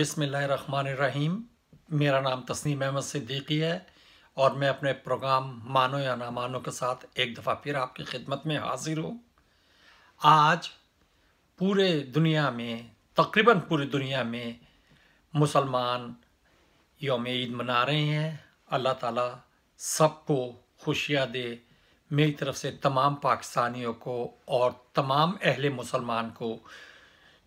बिसमीम मेरा नाम तस्नीम अहमद सिद्दीकी है और मैं अपने प्रोग्राम मानो या ना मानो के साथ एक दफ़ा फिर आपकी खिदमत में हाजिर हूँ आज पूरे दुनिया में तकरीबन पूरी दुनिया में मुसलमान योम ईद मना रहे हैं अल्लाह ताला सबको खुशियाँ दे मेरी तरफ़ से तमाम पाकिस्तानियों को और तमाम अहले मुसलमान को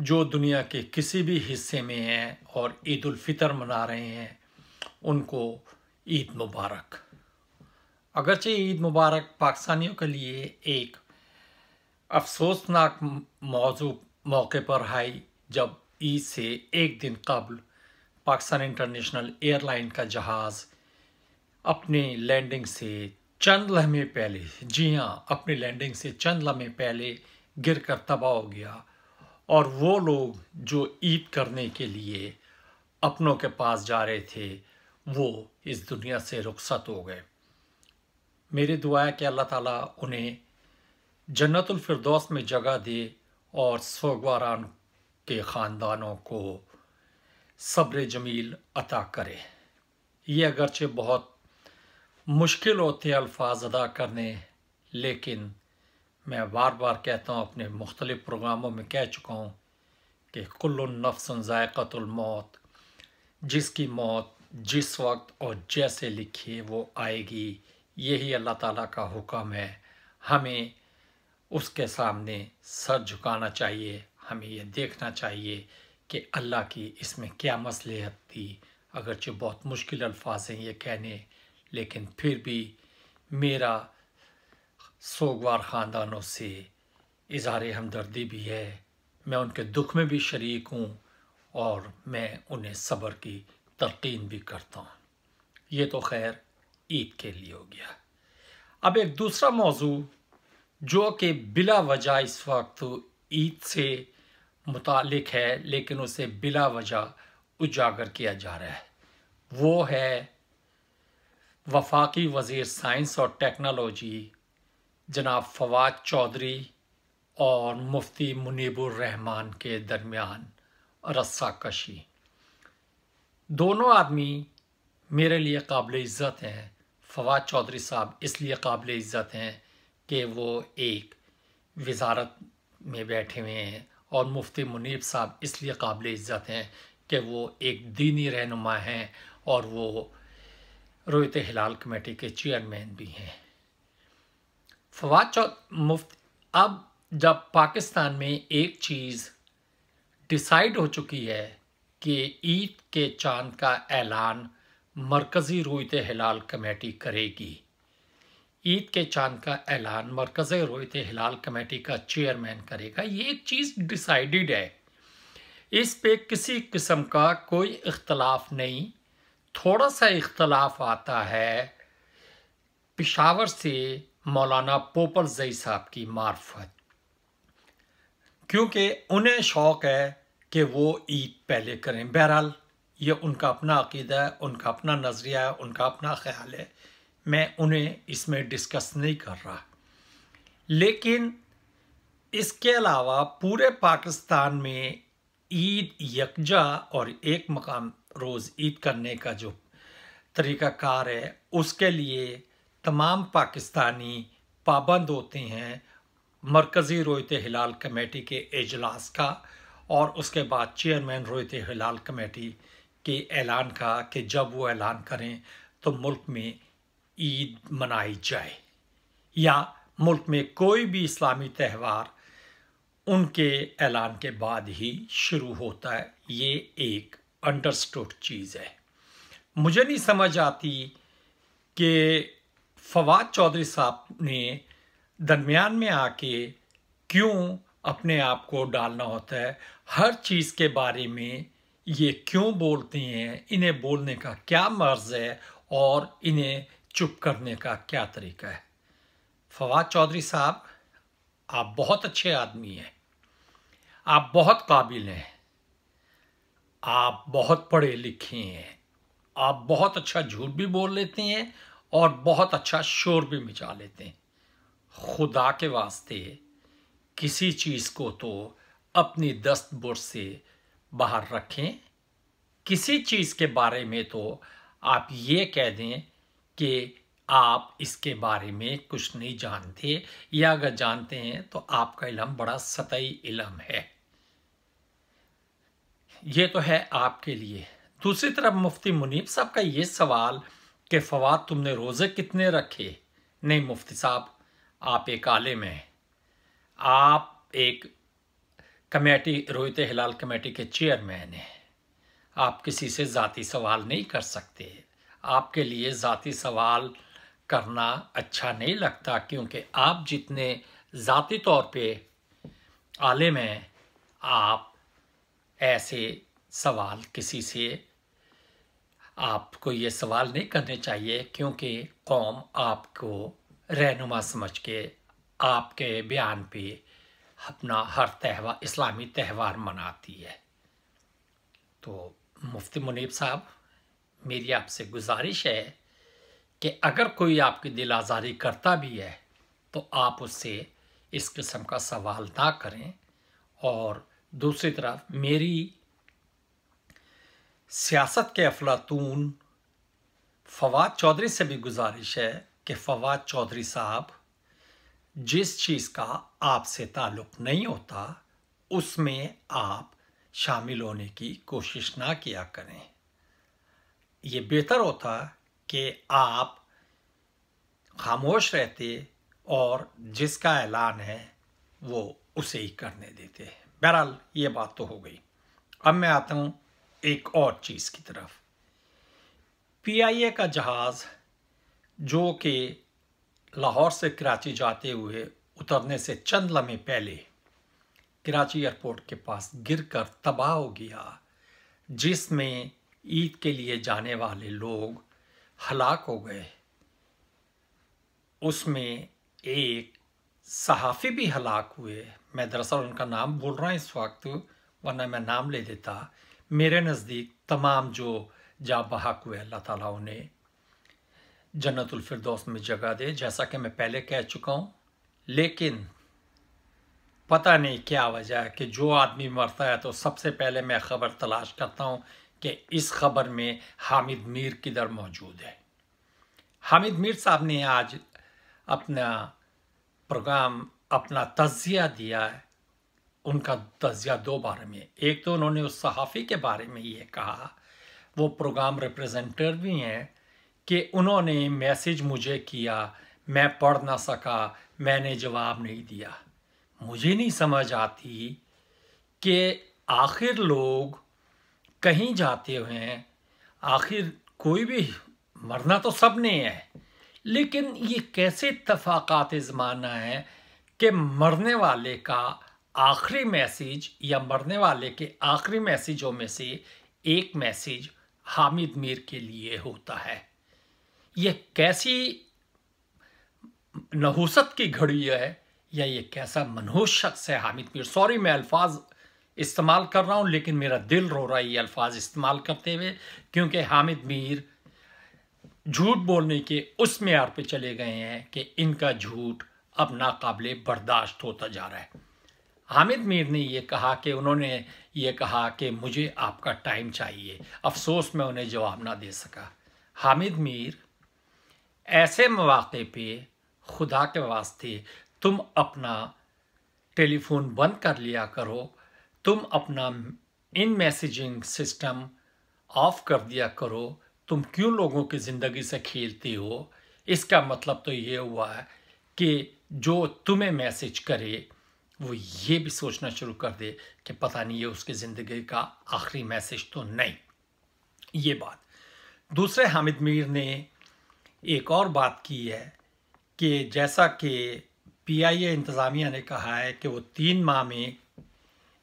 जो दुनिया के किसी भी हिस्से में हैं और ईद फितर मना रहे हैं उनको ईद मुबारक अगरचे ईद मुबारक पाकिस्तानियों के लिए एक अफसोसनाक मौजू मौके पर आई जब ईद से एक दिन कबल पाकिस्तान इंटरनेशनल एयरलाइन का जहाज़ अपने लैंडिंग से चंद लम्हे पहले जी हाँ अपनी लैंडिंग से चंद लम्हे पहले गिर कर तबाह हो गया और वो लोग जो ईद करने के लिए अपनों के पास जा रहे थे वो इस दुनिया से रुखसत हो गए मेरी दुआ है कि अल्लाह ताला उन्हें जन्नतुल फिरदौस में जगह दे और सोगवारान के ख़ानदानों को सब्र जमील अता करे ये अगरचे बहुत मुश्किल होते अल्फाज अदा करने लेकिन मैं बार बार कहता हूँ अपने मुख्तलिफ़ प्रोग्रामों में कह चुका हूँ कि कुल्लनफ़सन जिसकी मौत जिस वक्त और जैसे लिखी वो आएगी यही अल्लाह ताला का हुक्म है हमें उसके सामने सर झुकाना चाहिए हमें यह देखना चाहिए कि अल्लाह की इसमें क्या मसलहत थी अगरचे बहुत मुश्किल अल्फाज हैं ये कहने लेकिन फिर भी मेरा सोगवार ख़ानदानों से इजहार हमदर्दी भी है मैं उनके दुख में भी शरीक हूँ और मैं उन्हें सब्र की तरकीन भी करता हूँ ये तो खैर ईद के लिए हो गया अब एक दूसरा मौजू जो कि बिला वजह इस वक्त ईद से मुतल है लेकिन उसे बिला वजह उजागर किया जा रहा है वो है वफाकी वज़ी साइंस और टेक्नोलॉजी जनाब फवाद चौधरी और मुफ्ती रहमान के दरमियान रस्साकशी दोनों आदमी मेरे लिए काबिल इज़्ज़त हैं फवाद चौधरी साहब इसलिए काबिल इज़्ज़त हैं कि वो एक वजारत में बैठे हुए हैं और मुफ्ती मुनीब साहब इसलिए काबिल इज़्ज़त हैं कि वो एक दीनी रहनुमा हैं और वो रोहित हिलाल कमेटी के चेयरमैन भी हैं फवाद चौथ मुफ्त अब जब पाकिस्तान में एक चीज़ डिसाइड हो चुकी है कि ईद के चांद का ऐलान मरकज़ी रोहित हिलाल कमेटी करेगी ईद के चांद का ऐलान मरकज़ रोहित हिलाल कमेटी का चेयरमैन करेगा ये एक चीज़ डिसाइडेड है इस पे किसी किस्म का कोई इख्तलाफ नहीं थोड़ा सा इख्तलाफ आता है पिशावर से मौलाना पोपल जई साहब की मार्फत क्योंकि उन्हें शौक़ है कि वो ईद पहले करें बहरहाल ये उनका अपना अकीदा है उनका अपना नज़रिया है उनका अपना ख्याल है मैं उन्हें इसमें डिस्कस नहीं कर रहा लेकिन इसके अलावा पूरे पाकिस्तान में ईद यकजा और एक मकाम रोज़ ईद करने का जो तरीक़ाकार है उसके लिए तमाम पाकिस्तानी पाबंद होते हैं मरकज़ी रोहित हिलाल कमेटी के अजलास का और उसके बाद चेयरमैन रोहित हिलाल कमेटी के ऐलान का कि जब वो ऐलान करें तो मुल्क में ईद मनाई जाए या मुल्क में कोई भी इस्लामी त्यौहार उनके ऐलान के बाद ही शुरू होता है ये एक अंडरस्टूड चीज़ है मुझे नहीं समझ आती कि फवाद चौधरी साहब ने दरमियान में आके क्यों अपने आप को डालना होता है हर चीज़ के बारे में ये क्यों बोलते हैं इन्हें बोलने का क्या मर्ज है और इन्हें चुप करने का क्या तरीका है फवाद चौधरी साहब आप बहुत अच्छे आदमी हैं आप बहुत काबिल हैं आप बहुत पढ़े लिखे हैं आप बहुत अच्छा झूठ भी बोल लेते हैं और बहुत अच्छा शोर भी मिचा लेते हैं खुदा के वास्ते किसी चीज़ को तो अपनी दस्त बुर से बाहर रखें किसी चीज़ के बारे में तो आप ये कह दें कि आप इसके बारे में कुछ नहीं जानते या अगर जानते हैं तो आपका इलम बड़ा सतई इलम है ये तो है आपके लिए दूसरी तरफ मुफ्ती मुनीब साहब का ये सवाल के फवाद तुमने रोज़े कितने रखे नहीं मुफ्ती साहब आप एक आलिम हैं आप एक कमेटी रोहित हिलाल कमेटी के चेयरमैन हैं आप किसी से ज़ाती सवाल नहीं कर सकते आपके लिए ज़ाती सवाल करना अच्छा नहीं लगता क्योंकि आप जितने ज़ाती तौर पे आलिम हैं आप ऐसे सवाल किसी से आपको ये सवाल नहीं करने चाहिए क्योंकि कौम आपको रहनुमा समझ के आपके बयान पे अपना हर त्यौहार इस्लामी त्यौहार मनाती है तो मुफ्ती मुनीब साहब मेरी आपसे गुजारिश है कि अगर कोई आपकी दिल आज़ारी करता भी है तो आप उससे इस किस्म का सवाल ना करें और दूसरी तरफ मेरी सियासत के अफलातून फवाद चौधरी से भी गुजारिश है कि फवाद चौधरी साहब जिस चीज़ का आपसे ताल्लुक़ नहीं होता उसमें आप शामिल होने की कोशिश ना किया करें ये बेहतर होता कि आप खामोश रहते और जिसका ऐलान है वो उसे ही करने देते बहरहाल ये बात तो हो गई अब मैं आता हूँ एक और चीज़ की तरफ पीआईए का जहाज़ जो कि लाहौर से कराची जाते हुए उतरने से चंद लम्हे पहले कराची एयरपोर्ट के पास गिरकर तबाह हो गया जिसमें ईद के लिए जाने वाले लोग हलाक हो गए उसमें एक सहाफ़ी भी हलाक हुए मैं दरअसल उनका नाम बोल रहा हूँ इस वक्त वरना मैं नाम ले देता मेरे नज़दीक तमाम जो जा बहक हुए अल्लाह ताला उन्हें जन्नतफरदौस में जगह दे जैसा कि मैं पहले कह चुका हूँ लेकिन पता नहीं क्या वजह है कि जो आदमी मरता है तो सबसे पहले मैं ख़बर तलाश करता हूँ कि इस ख़बर में हामिद मीर किधर मौजूद है हामिद मीर साहब ने आज अपना प्रोग्राम अपना तजिया दिया है उनका तजिया दो बारे में एक तो उन्होंने उस सहाफ़ी के बारे में ये कहा वो प्रोग्राम रिप्रेजेंटर भी हैं कि उन्होंने मैसेज मुझे किया मैं पढ़ ना सका मैंने जवाब नहीं दिया मुझे नहीं समझ आती कि आखिर लोग कहीं जाते हुए आखिर कोई भी मरना तो सब नहीं है लेकिन ये कैसे इतफाक़ात ज़माना है कि मरने वाले का आखिरी मैसेज या मरने वाले के आखिरी मैसेजों में से एक मैसेज हामिद मीर के लिए होता है यह कैसी नहुसत की घड़ी है या ये कैसा मनहूस शख्स है हामिद मीर सॉरी मैं अल्फाज इस्तेमाल कर रहा हूँ लेकिन मेरा दिल रो रहा है ये अल्फाज इस्तेमाल करते हुए क्योंकि हामिद मीर झूठ बोलने के उस मैार पे चले गए हैं कि इनका झूठ अब नाकबले बर्दाश्त होता जा रहा है हामिद मीर ने ये कहा कि उन्होंने ये कहा कि मुझे आपका टाइम चाहिए अफसोस मैं उन्हें जवाब ना दे सका हामिद मीर ऐसे मौाक़े पे खुदा के वास्ते तुम अपना टेलीफोन बंद कर लिया करो तुम अपना इन मैसेजिंग सिस्टम ऑफ कर दिया करो तुम क्यों लोगों की ज़िंदगी से खेलते हो इसका मतलब तो ये हुआ है कि जो तुम्हें मैसेज करे वो ये भी सोचना शुरू कर दे कि पता नहीं ये उसकी ज़िंदगी का आखिरी मैसेज तो नहीं ये बात दूसरे हामिद मीर ने एक और बात की है कि जैसा कि पीआईए इंतज़ामिया ने कहा है कि वो तीन माह में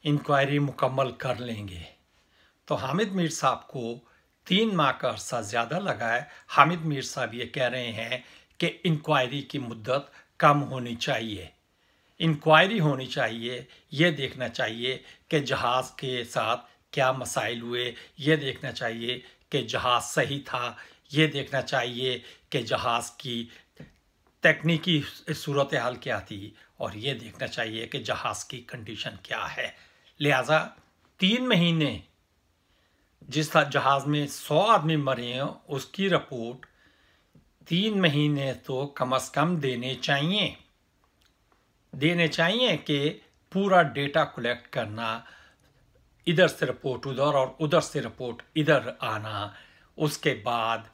इंक्वायरी मुकम्मल कर लेंगे तो हामिद मीर साहब को तीन माह का अरसा ज़्यादा लगा है हामिद मीर साहब ये कह रहे हैं कि इंक्वायरी की मुद्दत कम होनी चाहिए इंक्वायरी होनी चाहिए ये देखना चाहिए कि जहाज़ के साथ क्या मसाइल हुए ये देखना चाहिए कि जहाज़ सही था ये देखना चाहिए कि जहाज़ की तकनीकी सूरत हाल क्या थी और ये देखना चाहिए कि जहाज़ की कंडीशन क्या है लिहाजा तीन महीने जिस जहाज़ में सौ आदमी मरे हैं उसकी रिपोर्ट तीन महीने तो कम अज़ कम देने चाहिए देने चाहिए कि पूरा डेटा कलेक्ट करना इधर से रिपोर्ट उधर और उधर से रिपोर्ट इधर आना उसके बाद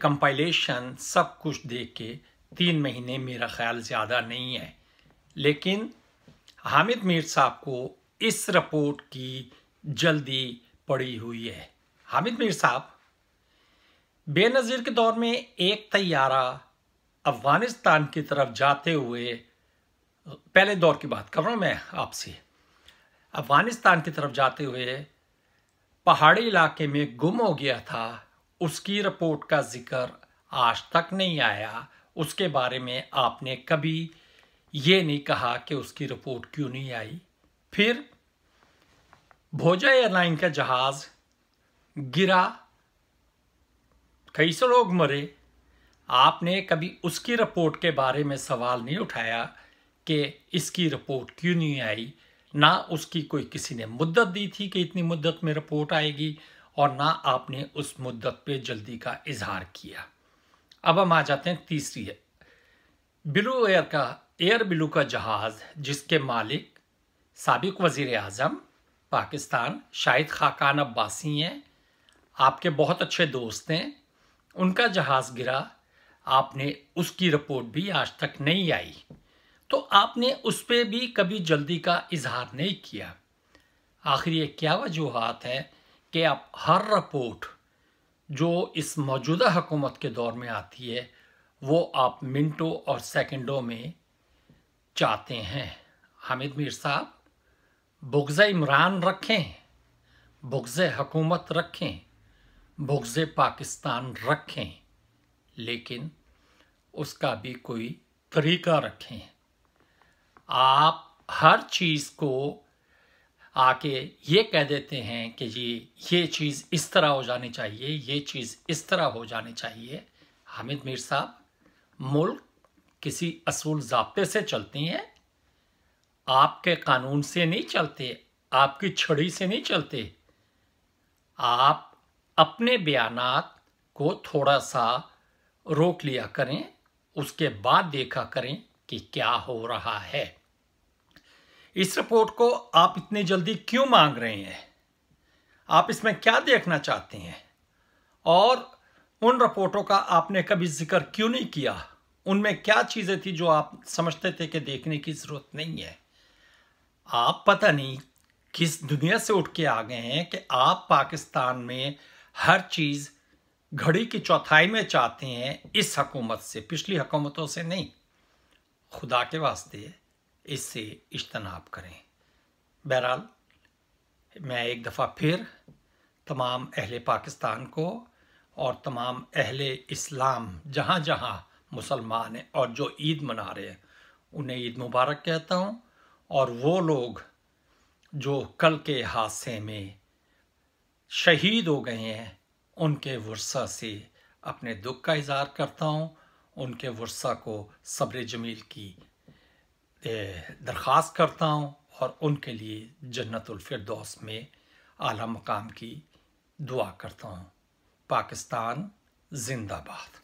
कंपाइलेशन सब कुछ देख के तीन महीने मेरा ख्याल ज़्यादा नहीं है लेकिन हामिद मीर साहब को इस रिपोर्ट की जल्दी पड़ी हुई है हामिद मीर साहब बेनज़ीर के दौर में एक तैयारा अफ़गानिस्तान की तरफ जाते हुए पहले दौर की बात कर रहा हूँ मैं आपसे अफगानिस्तान की तरफ जाते हुए पहाड़ी इलाके में गुम हो गया था उसकी रिपोर्ट का जिक्र आज तक नहीं आया उसके बारे में आपने कभी ये नहीं कहा कि उसकी रिपोर्ट क्यों नहीं आई फिर भोजा एयरलाइन का जहाज़ गिरा कई सौ लोग मरे आपने कभी उसकी रिपोर्ट के बारे में सवाल नहीं उठाया कि इसकी रिपोर्ट क्यों नहीं आई ना उसकी कोई किसी ने मुद्दत दी थी कि इतनी मुद्दत में रिपोर्ट आएगी और ना आपने उस मुद्दत पे जल्दी का इजहार किया अब हम आ जाते हैं तीसरी है बिलू एयर का एयर ब्लू का जहाज़ जिसके मालिक सबक वज़ी अजम पाकिस्तान शाहिद खाकान अब्बासी हैं आपके बहुत अच्छे दोस्त हैं उनका जहाज़ गिरा आपने उसकी रिपोर्ट भी आज तक नहीं आई तो आपने उस पर भी कभी जल्दी का इजहार नहीं किया आखिर ये क्या वजूहत है कि आप हर रिपोर्ट जो इस मौजूदा हुकूमत के दौर में आती है वो आप मिनटों और सेकंडों में चाहते हैं हामिद मीर साहब बुगज़ इमरान रखें बुगज़ हकूमत रखें बुगज़ पाकिस्तान रखें लेकिन उसका भी कोई तरीका रखें आप हर चीज़ को आके ये कह देते हैं कि ये ये चीज़ इस तरह हो जानी चाहिए ये चीज़ इस तरह हो जानी चाहिए हामिद मीर साहब मुल्क किसी असूल ज़बते से चलती हैं आपके कानून से नहीं चलते आपकी छड़ी से नहीं चलते आप अपने बयान को थोड़ा सा रोक लिया करें उसके बाद देखा करें कि क्या हो रहा है इस रिपोर्ट को आप इतने जल्दी क्यों मांग रहे हैं आप इसमें क्या देखना चाहते हैं और उन रिपोर्टों का आपने कभी जिक्र क्यों नहीं किया उनमें क्या चीज़ें थी जो आप समझते थे कि देखने की ज़रूरत नहीं है आप पता नहीं किस दुनिया से उठ के आ गए हैं कि आप पाकिस्तान में हर चीज़ घड़ी की चौथाई में चाहते हैं इस हकूमत से पिछली हकूमतों से नहीं खुदा के वास्ते इससे इज्तनाब करें बहरहाल मैं एक दफ़ा फिर तमाम अहल पाकिस्तान को और तमाम अहले इस्लाम जहाँ जहाँ मुसलमान हैं और जो ईद मना रहे हैं उन्हें ईद मुबारक कहता हूँ और वो लोग जो कल के हादसे में शहीद हो गए हैं उनके वर्षा से अपने दुख का इजहार करता हूँ उनके वर्षा को सब्र जमील की दरख्वास्त करता हूँ और उनके लिए जन्नतफरदौस में आला मकाम की दुआ करता हूँ पाकिस्तान जिंदाबाद